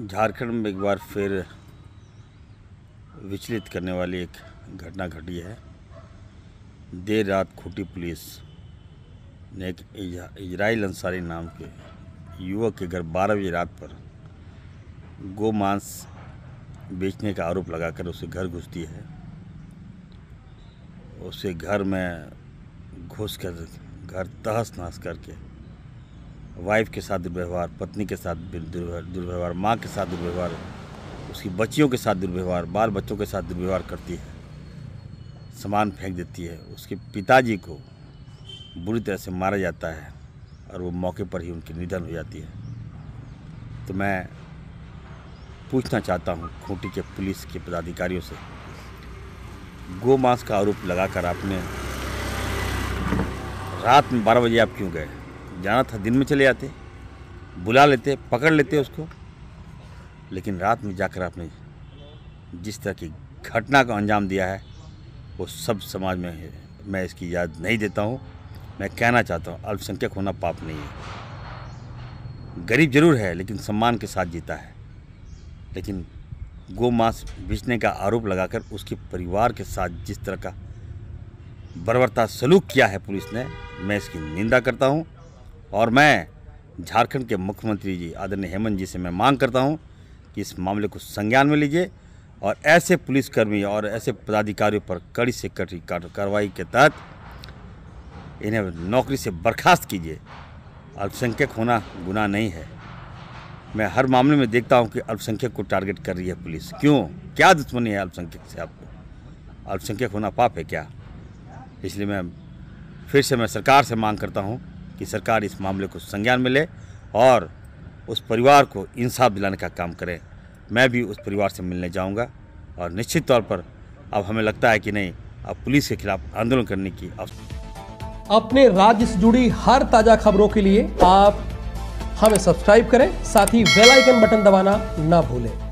झारखंड में एक बार फिर विचलित करने वाली एक घटना घटी है देर रात खूटी पुलिस ने एक इजराइल अंसारी नाम के युवक के घर बारह बजे रात पर गोमांस बेचने का आरोप लगाकर उसे घर घुसती है उसे घर में घुस कर घर तहस नहस करके वाइफ के साथ दुर्व्यवहार पत्नी के साथ दुर्व्यवहार माँ के साथ दुर्व्यवहार उसकी बच्चियों के साथ दुर्व्यवहार बाल बच्चों के साथ दुर्व्यवहार करती है सामान फेंक देती है उसके पिताजी को बुरी तरह से मारा जाता है और वो मौके पर ही उनकी निधन हो जाती है तो मैं पूछना चाहता हूँ खूंटी के पुलिस के पदाधिकारियों से गोमांस का आरोप लगाकर आपने रात में बारह बजे आप क्यों गए जाना था दिन में चले जाते बुला लेते पकड़ लेते उसको लेकिन रात में जाकर आपने जिस तरह की घटना का अंजाम दिया है वो सब समाज में है मैं इसकी याद नहीं देता हूँ मैं कहना चाहता हूँ अल्पसंख्यक होना पाप नहीं है गरीब जरूर है लेकिन सम्मान के साथ जीता है लेकिन गो मांस बेचने का आरोप लगाकर उसके परिवार के साथ जिस तरह का बर्बरता सलूक किया है पुलिस ने मैं इसकी निंदा करता हूँ और मैं झारखंड के मुख्यमंत्री जी आदरणीय हेमंत जी से मैं मांग करता हूं कि इस मामले को संज्ञान में लीजिए और ऐसे पुलिसकर्मी और ऐसे पदाधिकारियों पर कड़ी से कड़ी कार्रवाई के तहत इन्हें नौकरी से बर्खास्त कीजिए अल्पसंख्यक होना गुनाह नहीं है मैं हर मामले में देखता हूँ कि अल्पसंख्यक को टारगेट कर रही है पुलिस क्यों क्या दुश्मनी है अल्पसंख्यक से आपको अल्पसंख्यक होना पाप है क्या इसलिए मैं फिर से मैं सरकार से मांग करता हूँ कि सरकार इस मामले को संज्ञान में ले और उस परिवार को इंसाफ दिलाने का काम करें मैं भी उस परिवार से मिलने जाऊंगा और निश्चित तौर पर अब हमें लगता है कि नहीं अब पुलिस के खिलाफ आंदोलन करने की अपने राज्य से जुड़ी हर ताजा खबरों के लिए आप हमें सब्सक्राइब करें साथ ही बेल आइकन बटन दबाना ना भूलें